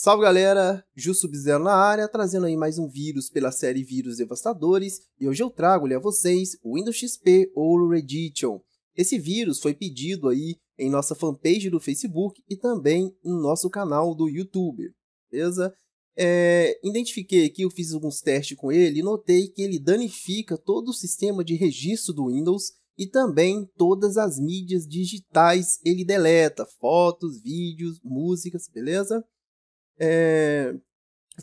Salve galera, Ju Sub-Zero na área, trazendo aí mais um vírus pela série Vírus Devastadores, e hoje eu trago-lhe a vocês o Windows XP Ouro Edition. Esse vírus foi pedido aí em nossa fanpage do Facebook e também no nosso canal do YouTube, beleza? É, identifiquei aqui, eu fiz alguns testes com ele e notei que ele danifica todo o sistema de registro do Windows e também todas as mídias digitais ele deleta, fotos, vídeos, músicas, beleza? É,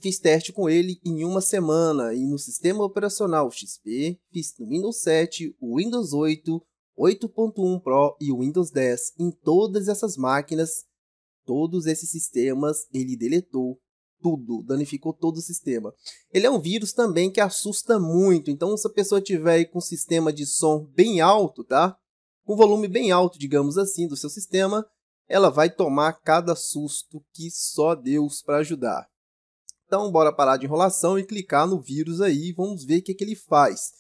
fiz teste com ele em uma semana e no sistema operacional XP fiz no Windows 7, o Windows 8, 8.1 Pro e o Windows 10. Em todas essas máquinas, todos esses sistemas, ele deletou tudo, danificou todo o sistema. Ele é um vírus também que assusta muito, então se a pessoa tiver aí com um sistema de som bem alto, tá? Com volume bem alto, digamos assim, do seu sistema, ela vai tomar cada susto que só Deus para ajudar. Então, bora parar de enrolação e clicar no vírus aí, vamos ver o que, é que ele faz.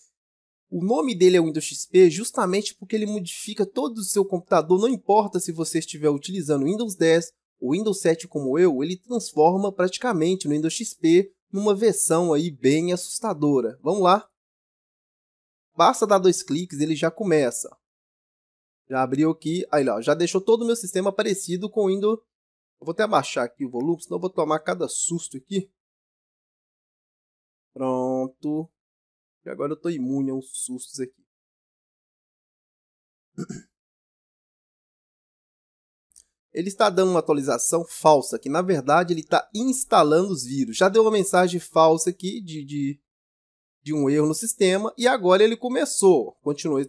O nome dele é Windows XP justamente porque ele modifica todo o seu computador, não importa se você estiver utilizando Windows 10 ou Windows 7 como eu, ele transforma praticamente no Windows XP numa versão aí bem assustadora. Vamos lá? Basta dar dois cliques, ele já começa. Já abriu aqui, aí ó, já deixou todo o meu sistema parecido com o Windows. Eu vou até abaixar aqui o volume, senão eu vou tomar cada susto aqui. Pronto. E agora eu tô imune aos sustos aqui. Ele está dando uma atualização falsa, que na verdade ele está instalando os vírus. Já deu uma mensagem falsa aqui de, de de um erro no sistema e agora ele começou, continuou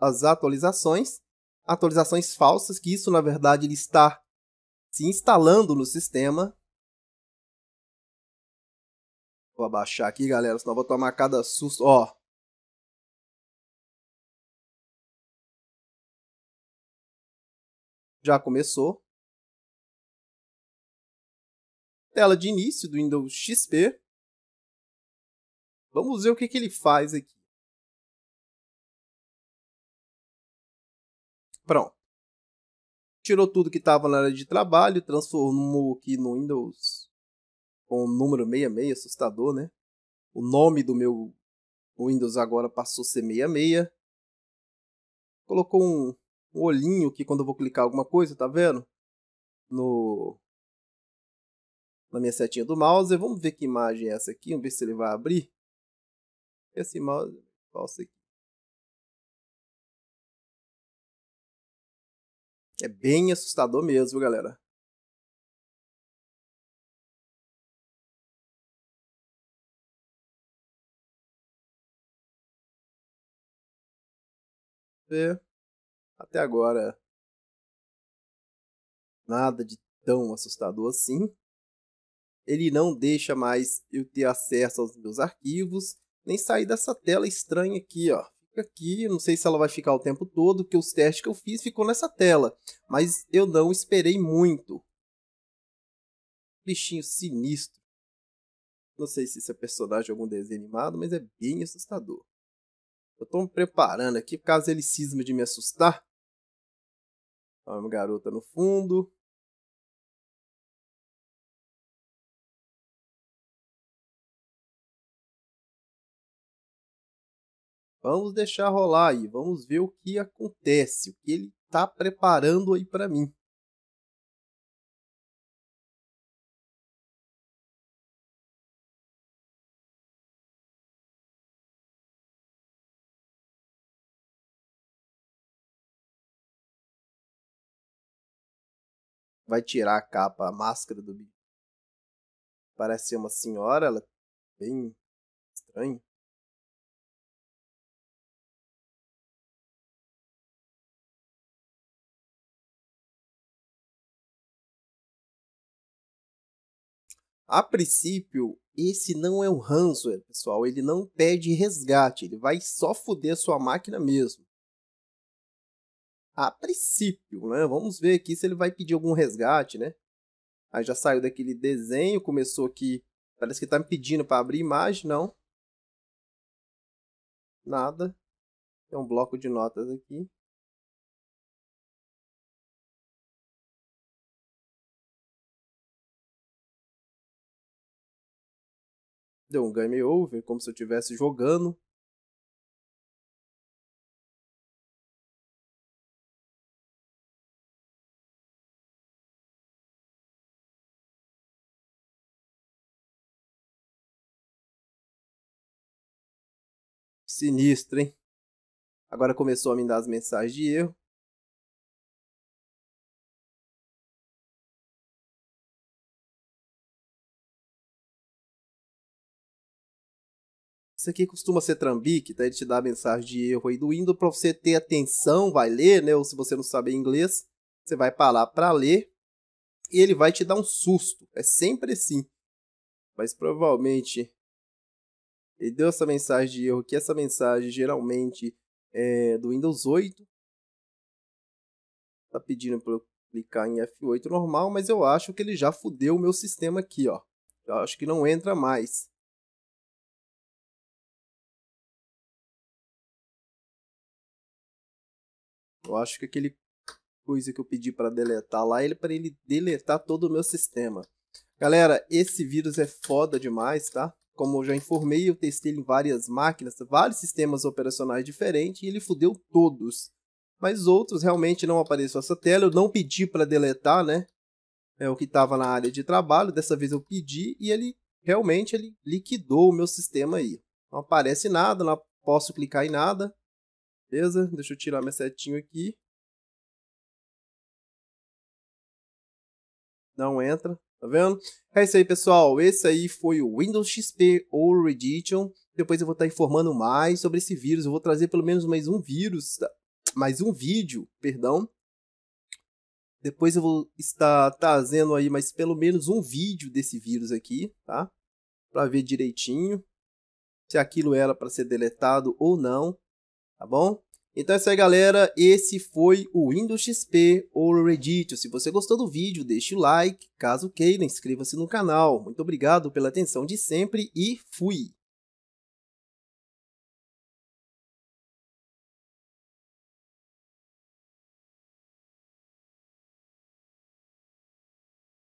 as atualizações, atualizações falsas, que isso na verdade ele está se instalando no sistema. Vou abaixar aqui, galera, senão vou tomar cada susto. Ó, já começou. Tela de início do Windows XP. Vamos ver o que, que ele faz aqui. Pronto. Tirou tudo que estava na área de trabalho, transformou aqui no Windows com o número 66, assustador, né? O nome do meu Windows agora passou a ser 66. Colocou um, um olhinho que quando eu vou clicar alguma coisa, tá vendo? No na minha setinha do mouse. Vamos ver que imagem é essa aqui, vamos ver se ele vai abrir esse mouse falso aqui. É bem assustador mesmo, galera. Ver. É, até agora, nada de tão assustador assim. Ele não deixa mais eu ter acesso aos meus arquivos, nem sair dessa tela estranha aqui, ó. Fica aqui, não sei se ela vai ficar o tempo todo, porque os testes que eu fiz ficou nessa tela, mas eu não esperei muito. Bichinho sinistro. Não sei se isso é personagem de algum desenho animado, mas é bem assustador. Eu tô me preparando aqui, caso ele cisma de me assustar. Olha uma garota no fundo. Vamos deixar rolar aí, vamos ver o que acontece, o que ele tá preparando aí para mim. Vai tirar a capa, a máscara do bicho. Parece ser uma senhora, ela é bem estranha. A princípio, esse não é um ransomware, pessoal. Ele não pede resgate, ele vai só foder sua máquina mesmo. A princípio, né? Vamos ver aqui se ele vai pedir algum resgate, né? Aí já saiu daquele desenho, começou aqui. Parece que está me pedindo para abrir imagem, não. Nada. Tem um bloco de notas aqui. Deu um game over, como se eu estivesse jogando. Sinistro, hein? Agora começou a me dar as mensagens de erro. Isso aqui costuma ser trambique, tá? Ele te dá a mensagem de erro aí do Windows para você ter atenção, vai ler, né? Ou se você não sabe inglês, você vai parar para ler e ele vai te dar um susto. É sempre assim. Mas provavelmente ele deu essa mensagem de erro, que essa mensagem geralmente é do Windows 8. Tá pedindo para eu clicar em F8 normal, mas eu acho que ele já fudeu o meu sistema aqui, ó. Eu acho que não entra mais. Eu acho que aquele coisa que eu pedi para deletar lá, ele para ele deletar todo o meu sistema. Galera, esse vírus é foda demais, tá? Como eu já informei, eu testei em várias máquinas, vários sistemas operacionais diferentes e ele fudeu todos. Mas outros realmente não apareceu essa tela, eu não pedi para deletar, né? É o que estava na área de trabalho, dessa vez eu pedi e ele realmente ele liquidou o meu sistema aí. Não aparece nada, não posso clicar em nada. Beleza? Deixa eu tirar minha setinha aqui. Não entra, tá vendo? É isso aí, pessoal. Esse aí foi o Windows XP All Edition. Depois eu vou estar tá informando mais sobre esse vírus. Eu vou trazer pelo menos mais um vírus, tá? mais um vídeo, perdão. Depois eu vou estar trazendo aí mais pelo menos um vídeo desse vírus aqui, tá? Para ver direitinho se aquilo era para ser deletado ou não tá bom? Então é isso aí, galera. Esse foi o Windows XP Ouro Reddit. Se você gostou do vídeo, deixe o like. Caso queira, inscreva-se no canal. Muito obrigado pela atenção de sempre e fui!